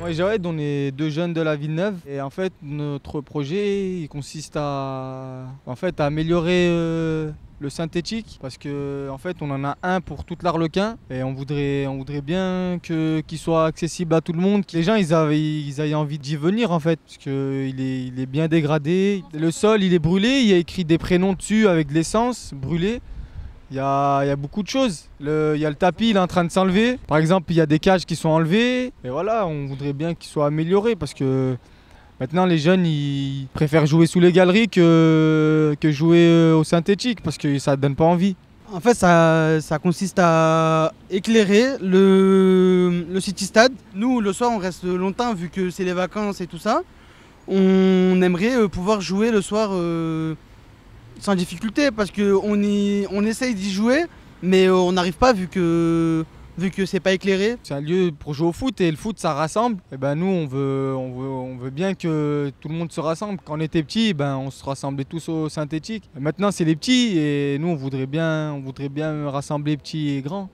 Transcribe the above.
Moi, Jared, on est deux jeunes de la Villeneuve. Et en fait, notre projet, il consiste à, en fait, améliorer euh, le synthétique. Parce qu'en en fait, on en a un pour toute l'Arlequin. Et on voudrait, on voudrait bien qu'il soit accessible à tout le monde. Que les gens, ils, avaient, ils aient envie d'y venir, en fait. Parce qu'il est, il est bien dégradé. Le sol, il est brûlé. Il y a écrit des prénoms dessus avec de l'essence brûlée. Il y a, beaucoup de choses. il y a le tapis, il est en train de s'enlever. Par exemple, il y a des cages qui sont enlevées. Et voilà, on voudrait bien qu'ils soient améliorés parce que maintenant, les jeunes, ils préfèrent jouer sous les galeries que, jouer euh, au synthétique parce que ça ne donne pas envie. En fait, ça, consiste à éclairer le, City Stade. Nous, le soir, on reste longtemps vu que c'est les vacances et tout ça. On aimerait euh, pouvoir jouer le soir. Euh, sans difficulté parce qu'on on essaye d'y jouer, mais euh, on n'arrive pas vu que vu que c'est pas éclairé. C'est un lieu pour jouer au foot et le foot ça rassemble. Et eh ben nous on veut, on veut, on veut bien que tout le monde se rassemble. Quand on était petit, eh ben on se rassemblait tous au synthétique. maintenant c'est les petits et nous on voudrait bien, on voudrait bien rassembler petits et grands.